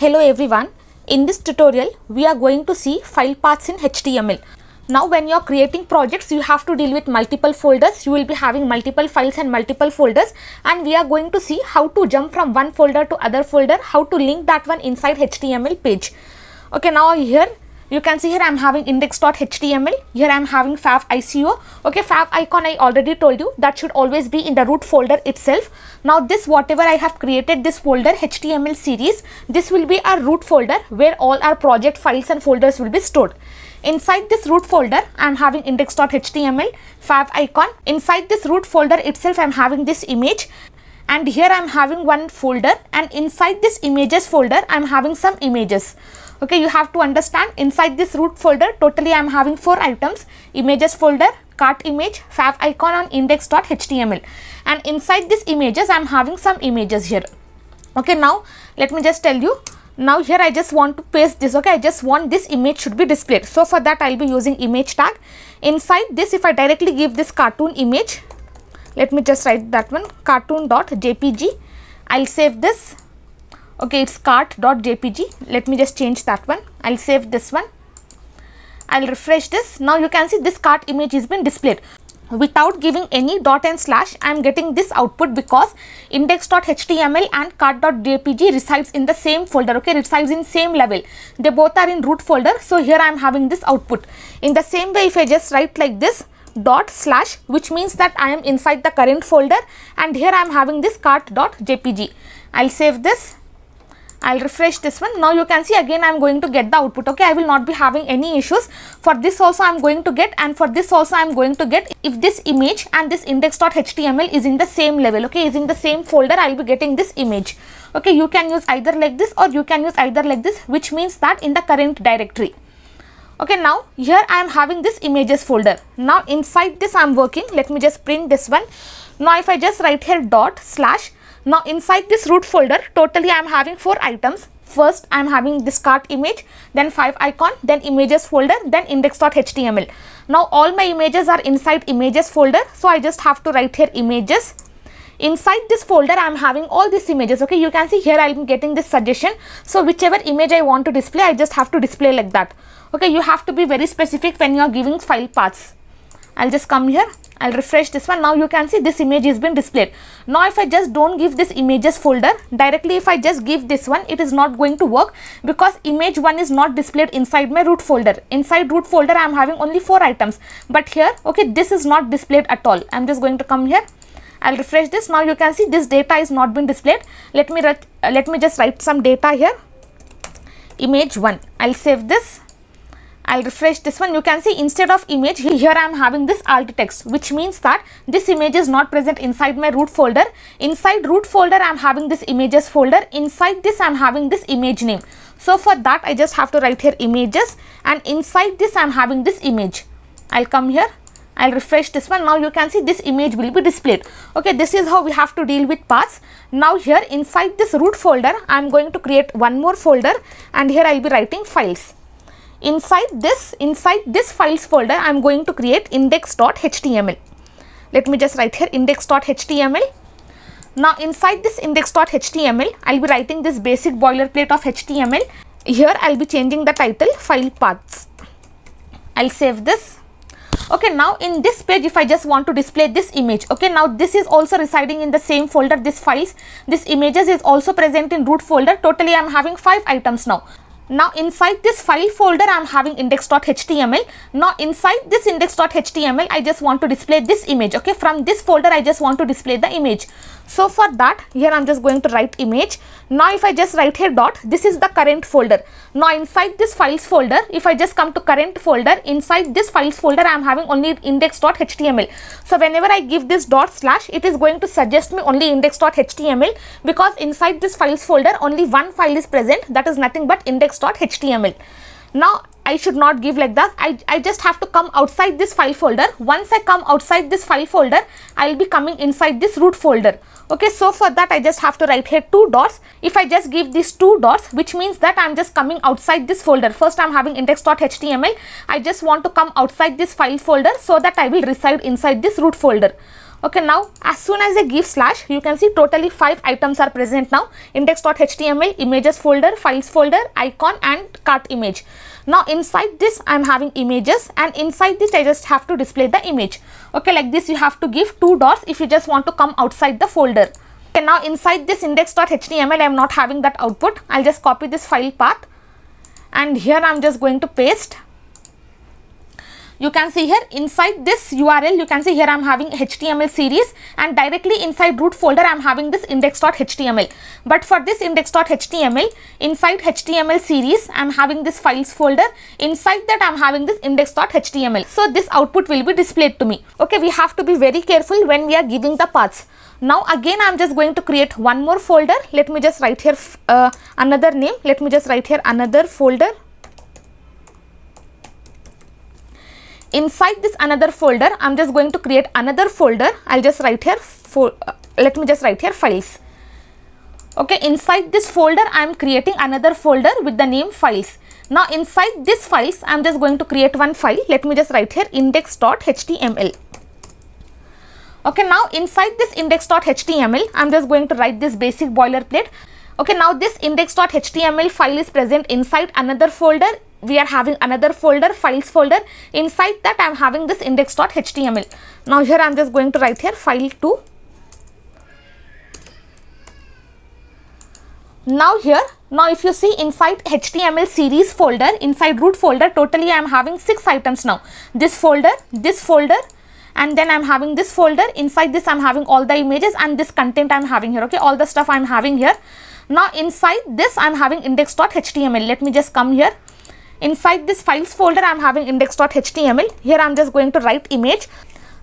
Hello everyone. In this tutorial, we are going to see file paths in HTML. Now when you are creating projects, you have to deal with multiple folders. You will be having multiple files and multiple folders and we are going to see how to jump from one folder to other folder, how to link that one inside HTML page. Okay, now here you can see here I'm having index.html, here I'm having fav ICO. Okay, fav icon I already told you that should always be in the root folder itself. Now this whatever I have created this folder HTML series, this will be our root folder where all our project files and folders will be stored. Inside this root folder, I'm having index.html, fav icon. Inside this root folder itself, I'm having this image and here I'm having one folder and inside this images folder, I'm having some images okay you have to understand inside this root folder totally i am having four items images folder cart image fav icon on index.html and inside this images i am having some images here okay now let me just tell you now here i just want to paste this okay i just want this image should be displayed so for that i'll be using image tag inside this if i directly give this cartoon image let me just write that one cartoon.jpg i'll save this okay it's cart.jpg let me just change that one i'll save this one i'll refresh this now you can see this cart image has been displayed without giving any dot and slash i am getting this output because index.html and cart.jpg resides in the same folder okay resides in same level they both are in root folder so here i am having this output in the same way if i just write like this dot slash which means that i am inside the current folder and here i am having this cart.jpg i'll save this I'll refresh this one. Now you can see again I'm going to get the output. Okay, I will not be having any issues. For this also I'm going to get and for this also I'm going to get if this image and this index.html is in the same level. Okay, is in the same folder I'll be getting this image. Okay, you can use either like this or you can use either like this which means that in the current directory. Okay, now here I am having this images folder. Now inside this I am working. Let me just print this one. Now if I just write here dot slash, now inside this root folder, totally I am having four items. First, I am having this cart image, then 5 icon, then images folder, then index.html. Now all my images are inside images folder. So I just have to write here images inside this folder I am having all these images okay you can see here I am getting this suggestion so whichever image I want to display I just have to display like that okay you have to be very specific when you are giving file paths I'll just come here I'll refresh this one. Now you can see this image is been displayed. Now if I just don't give this images folder, directly if I just give this one, it is not going to work because image one is not displayed inside my root folder. Inside root folder, I am having only four items. But here, okay, this is not displayed at all. I'm just going to come here. I'll refresh this. Now you can see this data is not been displayed. Let me, uh, let me just write some data here. Image one. I'll save this I'll refresh this one. You can see instead of image, here I am having this alt text, which means that this image is not present inside my root folder. Inside root folder, I am having this images folder. Inside this, I am having this image name. So for that, I just have to write here images and inside this, I am having this image. I'll come here. I'll refresh this one. Now you can see this image will be displayed. Okay, this is how we have to deal with paths. Now here inside this root folder, I'm going to create one more folder and here I'll be writing files. Inside this, inside this files folder, I am going to create index.html. Let me just write here index.html. Now inside this index.html, I will be writing this basic boilerplate of HTML. Here I will be changing the title file paths. I will save this okay now in this page if i just want to display this image okay now this is also residing in the same folder this files this images is also present in root folder totally i'm having five items now now inside this file folder I am having index.html. Now inside this index.html I just want to display this image. Okay, from this folder I just want to display the image. So for that here I am just going to write image. Now if I just write here dot, this is the current folder. Now inside this files folder, if I just come to current folder, inside this files folder I am having only index.html. So whenever I give this dot slash, it is going to suggest me only index.html because inside this files folder only one file is present that is nothing but index index.html. Now I should not give like that. I, I just have to come outside this file folder. Once I come outside this file folder, I will be coming inside this root folder. Okay, so for that I just have to write here two dots. If I just give these two dots, which means that I'm just coming outside this folder. First I'm having index.html. I just want to come outside this file folder so that I will reside inside this root folder okay now as soon as they give slash you can see totally five items are present now index.html images folder files folder icon and cart image now inside this i'm having images and inside this i just have to display the image okay like this you have to give two dots if you just want to come outside the folder okay now inside this index.html i'm not having that output i'll just copy this file path and here i'm just going to paste you can see here inside this URL you can see here I am having HTML series and directly inside root folder I am having this index.html but for this index.html inside HTML series I am having this files folder inside that I am having this index.html so this output will be displayed to me okay we have to be very careful when we are giving the paths now again I am just going to create one more folder let me just write here uh, another name let me just write here another folder inside this another folder i'm just going to create another folder i'll just write here for uh, let me just write here files okay inside this folder i'm creating another folder with the name files now inside this files i'm just going to create one file let me just write here index.html okay now inside this index.html i'm just going to write this basic boilerplate okay now this index.html file is present inside another folder we are having another folder files folder inside that I am having this index.html now here I am just going to write here file 2 now here now if you see inside html series folder inside root folder totally I am having six items now this folder this folder and then I'm having this folder inside this I'm having all the images and this content I'm having here okay all the stuff I'm having here now inside this I'm having index.html let me just come here Inside this files folder, I am having index.html. Here I am just going to write image.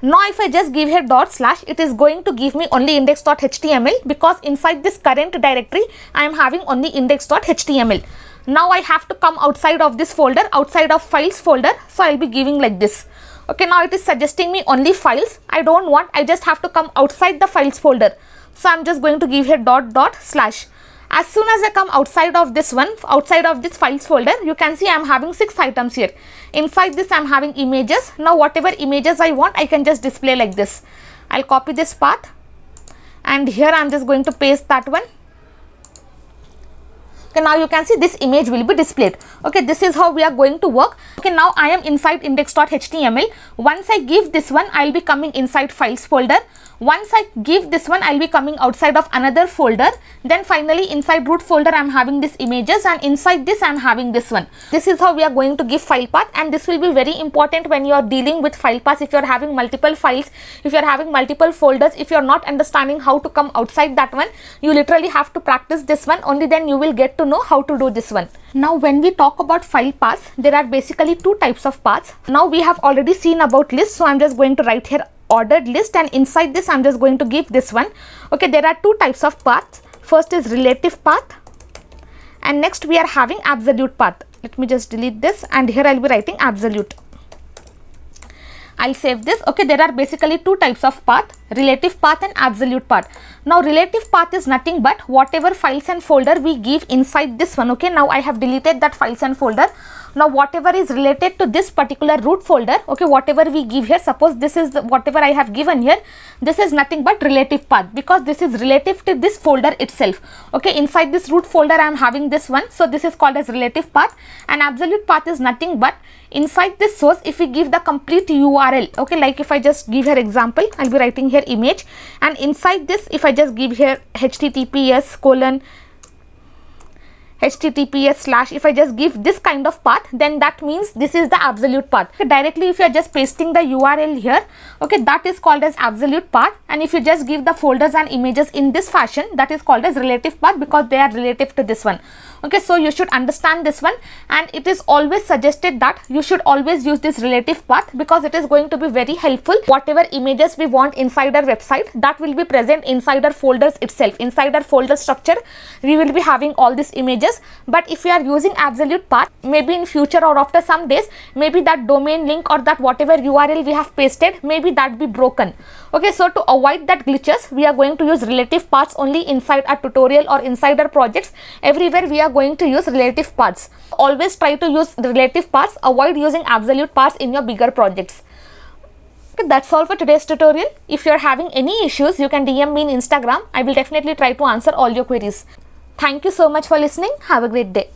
Now if I just give here dot slash, it is going to give me only index.html because inside this current directory, I am having only index.html. Now I have to come outside of this folder, outside of files folder. So I'll be giving like this. Okay, now it is suggesting me only files. I don't want, I just have to come outside the files folder. So I'm just going to give here dot dot slash. As soon as I come outside of this one, outside of this files folder, you can see I am having 6 items here. Inside this I am having images. Now whatever images I want, I can just display like this. I will copy this path and here I am just going to paste that one okay now you can see this image will be displayed okay this is how we are going to work okay now i am inside index.html once i give this one i'll be coming inside files folder once i give this one i'll be coming outside of another folder then finally inside root folder i'm having this images and inside this i'm having this one this is how we are going to give file path and this will be very important when you are dealing with file paths if you're having multiple files if you're having multiple folders if you're not understanding how to come outside that one you literally have to practice this one only then you will get to to know how to do this one. Now when we talk about file paths, there are basically two types of paths. Now we have already seen about list, so I'm just going to write here ordered list and inside this I'm just going to give this one. Okay, there are two types of paths. First is relative path and next we are having absolute path. Let me just delete this and here I'll be writing absolute. I'll save this. Okay, there are basically two types of path, relative path and absolute path. Now, relative path is nothing but whatever files and folder we give inside this one. Okay, now I have deleted that files and folder now whatever is related to this particular root folder okay whatever we give here suppose this is the, whatever i have given here this is nothing but relative path because this is relative to this folder itself okay inside this root folder i am having this one so this is called as relative path and absolute path is nothing but inside this source if we give the complete url okay like if i just give her example i'll be writing here image and inside this if i just give here https colon https slash if I just give this kind of path then that means this is the absolute path okay, directly if you are just pasting the URL here okay that is called as absolute path and if you just give the folders and images in this fashion that is called as relative path because they are relative to this one okay so you should understand this one and it is always suggested that you should always use this relative path because it is going to be very helpful whatever images we want inside our website that will be present inside our folders itself inside our folder structure we will be having all these images this but if you are using absolute path maybe in future or after some days maybe that domain link or that whatever url we have pasted maybe that be broken okay so to avoid that glitches we are going to use relative paths only inside our tutorial or inside our projects everywhere we are going to use relative paths always try to use relative paths avoid using absolute paths in your bigger projects Okay, that's all for today's tutorial. If you're having any issues, you can DM me in Instagram. I will definitely try to answer all your queries. Thank you so much for listening. Have a great day.